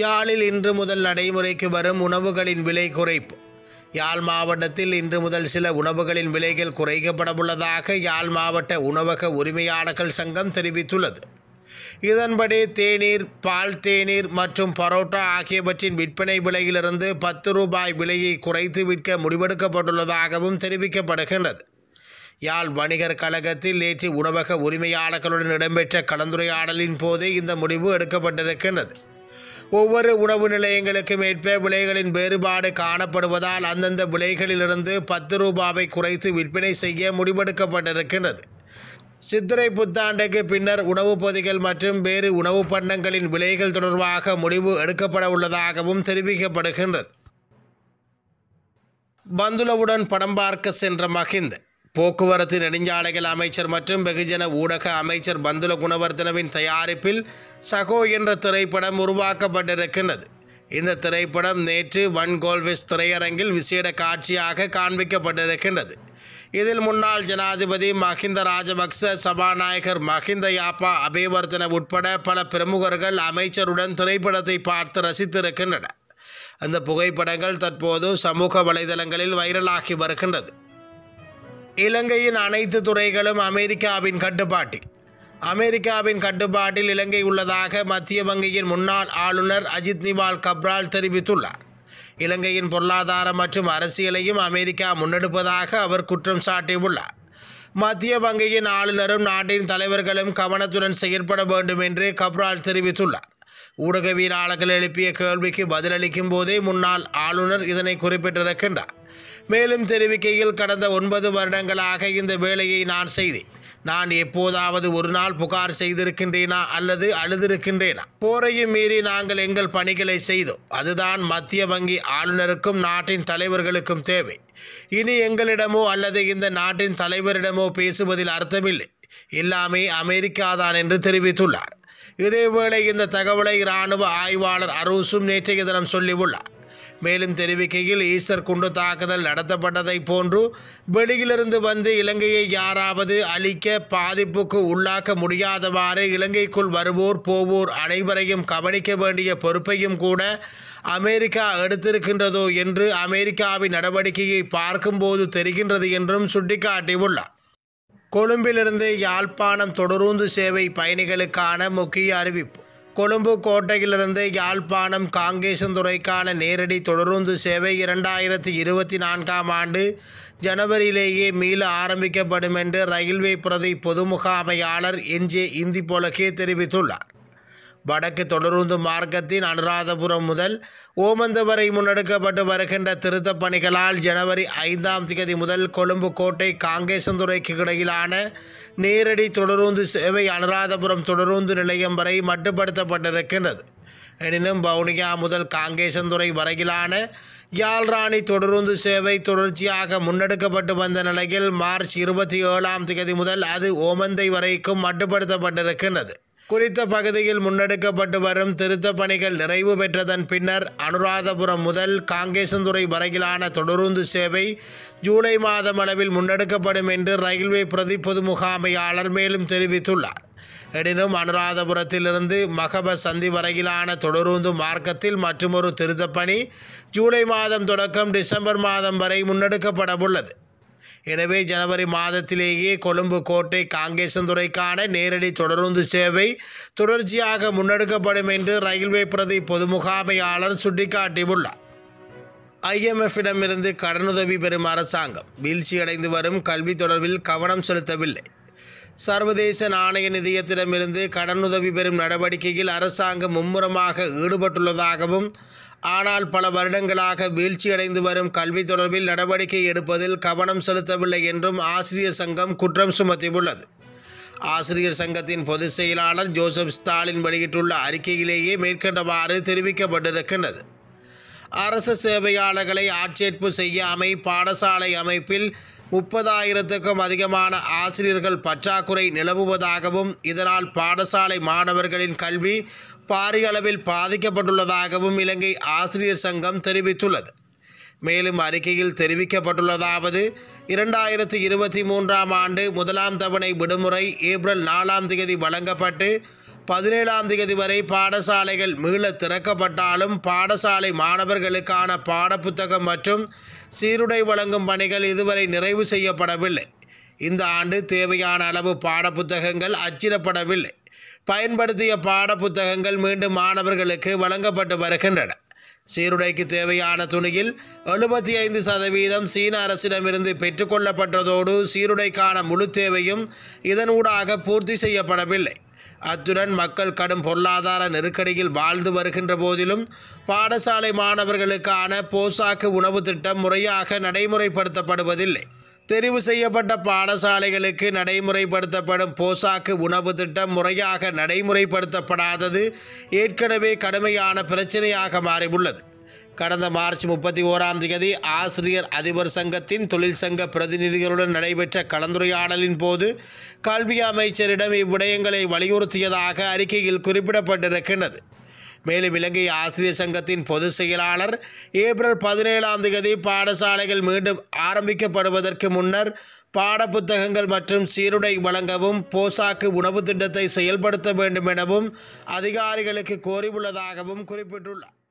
யாழில் இன்று முதல் நடைமுறைக்கு வரும் உணவுகளின் விலை குறைப்பு யாழ் மாவட்டத்தில் இன்று முதல் சில உணவுகளின் விலைகள் குறைக்கப்படவுள்ளதாக யாழ் மாவட்ட உணவக உரிமையாளர்கள் சங்கம் தெரிவித்துள்ளது இதன்படி தேநீர் பால் தேநீர் மற்றும் பரோட்டா ஆகியவற்றின் விற்பனை விலையிலிருந்து பத்து ரூபாய் விலையை குறைத்து விற்க முடிவெடுக்கப்பட்டுள்ளதாகவும் தெரிவிக்கப்படுகின்றது யாழ் வணிகர் கழகத்தில் நேற்று உணவக உரிமையாளர்களுடன் இடம்பெற்ற கலந்துரையாடலின் போது இந்த முடிவு எடுக்கப்பட்டிருக்கின்றது ஒவ்வொரு உணவு நிலையங்களுக்கும் ஏற்ப விலைகளின் வேறுபாடு காணப்படுவதால் அந்தந்த விலைகளிலிருந்து பத்து ரூபாவை குறைத்து விற்பனை செய்ய முடிவெடுக்கப்பட்டிருக்கிறது சித்திரை புத்தாண்டுக்கு பின்னர் உணவுப் பொதிகள் மற்றும் வேறு உணவுப் பண்டங்களின் விலைகள் தொடர்பாக முடிவு எடுக்கப்பட உள்ளதாகவும் தெரிவிக்கப்படுகின்றது பந்துலவுடன் படம் பார்க்க சென்ற மஹிந்த் போக்குவரத்து நெடுஞ்சாலைகள் அமைச்சர் மற்றும் வெகுஜன ஊடக அமைச்சர் பந்துல குணவர்த்தனவின் தயாரிப்பில் சகோ என்ற திரைப்படம் உருவாக்கப்பட்டிருக்கின்றது இந்த திரைப்படம் நேற்று வன் கோல்விஸ் திரையரங்கில் விசேட காட்சியாக காண்பிக்கப்பட்டிருக்கின்றது இதில் முன்னாள் ஜனாதிபதி மஹிந்த ராஜபக்ச சபாநாயகர் மஹிந்த யாப்பா அபேவர்த்தன உட்பட பல பிரமுகர்கள் அமைச்சருடன் திரைப்படத்தை பார்த்து ரசித்திருக்கின்றனர் அந்த புகைப்படங்கள் தற்போது சமூக வலைதளங்களில் வைரலாகி வருகின்றது இலங்கையின் அனைத்து துறைகளும் அமெரிக்காவின் கட்டுப்பாட்டில் அமெரிக்காவின் கட்டுப்பாட்டில் இலங்கை உள்ளதாக மத்திய வங்கியின் முன்னாள் ஆளுநர் அஜித் நிவால் கப்ரால் தெரிவித்துள்ளார் இலங்கையின் பொருளாதார மற்றும் அரசியலையும் அமெரிக்கா முன்னெடுப்பதாக அவர் குற்றம் சாட்டியுள்ளார் மத்திய வங்கியின் ஆளுநரும் நாட்டின் தலைவர்களும் கவனத்துடன் செயற்பட வேண்டும் என்று கப்ரால் தெரிவித்துள்ளார் ஊடகவியலாளர்கள் எழுப்பிய கேள்விக்கு பதிலளிக்கும் போதே முன்னாள் ஆளுநர் இதனை குறிப்பிட்டிருக்கின்றார் மேலும் தெரிவிக்கையில் கடந்த ஒன்பது வருடங்களாக இந்த வேலையை நான் செய்தேன் நான் எப்போதாவது ஒரு நாள் புகார் செய்திருக்கின்றேனா அல்லது அழுதிருக்கின்றேனா போரையும் மீறி நாங்கள் எங்கள் பணிகளை செய்தோம் அதுதான் மத்திய வங்கி ஆளுநருக்கும் நாட்டின் தலைவர்களுக்கும் தேவை இனி எங்களிடமோ அல்லது இந்த நாட்டின் தலைவரிடமோ பேசுவதில் அர்த்தமில்லை எல்லாமே அமெரிக்கா தான் என்று தெரிவித்துள்ளார் இதேவேளை இந்த தகவலை இராணுவ ஆய்வாளர் அரூசும் நேற்றைய தினம் சொல்லியுள்ளார் மேலும் தெரிவிக்கையில் ஈஸ்டர் குண்டு தாக்குதல் நடத்தப்பட்டதை போன்று வெளியிலிருந்து வந்து இலங்கையை யாராவது அழிக்க பாதிப்புக்கு உள்ளாக்க முடியாதவாறு இலங்கைக்குள் வருவோர் போவோர் அனைவரையும் கவனிக்க வேண்டிய பொறுப்பையும் கூட அமெரிக்கா எடுத்திருக்கின்றதோ என்று அமெரிக்காவின் நடவடிக்கையை பார்க்கும்போது தெரிகின்றது என்றும் சுட்டிக்காட்டியுள்ளார் கொழும்பிலிருந்து யாழ்ப்பாணம் தொடரூந்து சேவை பயணிகளுக்கான முக்கிய அறிவிப்பு கொழும்பு கோட்டையிலிருந்து யாழ்ப்பாணம் காங்கேசந்துறைக்கான நேரடி தொடருந்து சேவை இரண்டாயிரத்தி இருபத்தி நான்காம் ஆண்டு ஜனவரியிலேயே மீள ஆரம்பிக்கப்படும் என்று ரயில்வே பிரதி பொது முகாமையாளர் என் ஜே இந்தி தெரிவித்துள்ளார் வடக்கு தொடருந்து மார்க்கத்தின் அனுராதபுரம் முதல் ஓமந்து வரை முன்னெடுக்கப்பட்டு வருகின்ற திருத்தப் பணிகளால் ஜனவரி ஐந்தாம் தேதி முதல் கொழும்பு கோட்டை காங்கேசந்துறைக்கு இடையிலான நேரடி தொடருந்து சேவை அனுராதபுரம் தொடருந்து நிலையம் வரை மட்டுப்படுத்தப்பட்டிருக்கின்றது எனினும் பவுனியா முதல் காங்கேசந்துறை வரையிலான யாழ்ராணி தொடருந்து சேவை தொடர்ச்சியாக முன்னெடுக்கப்பட்டு வந்த நிலையில் மார்ச் இருபத்தி ஏழாம் தேதி முதல் அது ஓமந்தை வரைக்கும் மட்டுப்படுத்தப்பட்டிருக்கின்றது குறித்த பகுதியில் முன்னெடுக்கப்பட்டு வரும் திருத்த பணிகள் நிறைவு பெற்றதன் பின்னர் அனுராதபுரம் முதல் காங்கேசந்துறை வரையிலான தொடருந்து சேவை ஜூலை மாதம் அளவில் முன்னெடுக்கப்படும் என்று ரயில்வே பிரதி பொது முகாமையாளர் மேலும் தெரிவித்துள்ளார் எனினும் அனுராதபுரத்திலிருந்து மகப சந்தி வரையிலான தொடருந்து மார்க்கத்தில் மற்றுமொரு திருத்தப்பணி ஜூலை மாதம் தொடக்கம் டிசம்பர் மாதம் வரை முன்னெடுக்கப்பட உள்ளது எனவே ஜனவரி மாதத்திலேயே கொழும்பு கோட்டை காங்கேசந்துறைக்கான நேரடி தொடருந்து சேவை தொடர்ச்சியாக முன்னெடுக்கப்படும் என்று ரயில்வே பிரதி பொது முகாமையாளர் சுட்டிக்காட்டியுள்ளார் ஐஎம்எஃபிடமிருந்து கடனுதவி பெறும் அரசாங்கம் வீழ்ச்சியடைந்து வரும் கல்வி தொடர்பில் கவனம் செலுத்தவில்லை சர்வதேச நாணய நிதியத்திடமிருந்து கடனுதவி பெறும் நடவடிக்கையில் அரசாங்கம் மும்முரமாக ஈடுபட்டுள்ளதாகவும் ஆனால் பல வருடங்களாக வீழ்ச்சியடைந்து வரும் கல்வி தொடர்பில் நடவடிக்கை எடுப்பதில் கவனம் செலுத்தவில்லை என்றும் ஆசிரியர் சங்கம் குற்றம் சுமத்தியுள்ளது ஆசிரியர் சங்கத்தின் பொதுச் செயலாளர் ஜோசப் ஸ்டாலின் வெளியிட்டுள்ள அறிக்கையிலேயே மேற்கண்டவாறு தெரிவிக்கப்பட்டிருக்கின்றது அரசு சேவையாளர்களை ஆட்சேர்ப்பு செய்யாமை பாடசாலை அமைப்பில் முப்பதாயிரத்துக்கும் அதிகமான ஆசிரியர்கள் பற்றாக்குறை நிலவுவதாகவும் இதனால் பாடசாலை மாணவர்களின் கல்வி பாரிய அளவில் பாதிக்கப்பட்டுள்ளதாகவும் இலங்கை ஆசிரியர் சங்கம் தெரிவித்துள்ளது மேலும் அறிக்கையில் தெரிவிக்கப்பட்டுள்ளதாவது இரண்டாயிரத்தி இருபத்தி மூன்றாம் ஆண்டு முதலாம் தவணை விடுமுறை ஏப்ரல் நாலாம் தேதி வழங்கப்பட்டு பதினேழாம் தேதி வரை பாடசாலைகள் மீள திறக்கப்பட்டாலும் பாடசாலை மாணவர்களுக்கான பாடப்புத்தகம் மற்றும் சீருடை வழங்கும் பணிகள் இதுவரை நிறைவு செய்யப்படவில்லை இந்த ஆண்டு தேவையான அளவு பாடப்புத்தகங்கள் அச்சிடப்படவில்லை பயன்படுத்திய பாடப்புத்தகங்கள் மீண்டும் மாணவர்களுக்கு வழங்கப்பட்டு வருகின்றன சீருடைக்கு தேவையான துணியில் எழுபத்தி ஐந்து சதவீதம் சீன அரசிடமிருந்து பெற்றுக்கொள்ளப்பட்டதோடு சீருடைக்கான முழு தேவையும் இதனூடாக பூர்த்தி செய்யப்படவில்லை அத்துடன் மக்கள் கடும் பொருளாதார நெருக்கடியில் வாழ்ந்து வருகின்ற போதிலும் பாடசாலை மாணவர்களுக்கான போசாக்கு உணவு திட்டம் முறையாக நடைமுறைப்படுத்தப்படுவதில்லை தெரிவு செய்யப்பட்ட பாடசாலைகளுக்கு நடைமுறைப்படுத்தப்படும் போசாக்கு உணவு திட்டம் முறையாக நடைமுறைப்படுத்தப்படாதது ஏற்கனவே கடுமையான பிரச்சனையாக மாறியுள்ளது கடந்த மார்ச் முப்பத்தி ஓராம் தேதி ஆசிரியர் அதிபர் சங்கத்தின் தொழில் சங்க பிரதிநிதிகளுடன் நடைபெற்ற கலந்துரையாடலின் போது கல்வி அமைச்சரிடம் இவ்விடயங்களை வலியுறுத்தியதாக அறிக்கையில் குறிப்பிடப்பட்டிருக்கின்றது மேலும் இலங்கை ஆசிரியர் சங்கத்தின் பொதுச் செயலாளர் ஏப்ரல் பதினேழாம் தேதி பாடசாலைகள் மீண்டும் ஆரம்பிக்கப்படுவதற்கு முன்னர் பாடப்புத்தகங்கள் மற்றும் சீருடை வழங்கவும் போசாக்கு உணவு திட்டத்தை செயல்படுத்த வேண்டும் எனவும் அதிகாரிகளுக்கு கோரியுள்ளதாகவும் குறிப்பிட்டுள்ளார்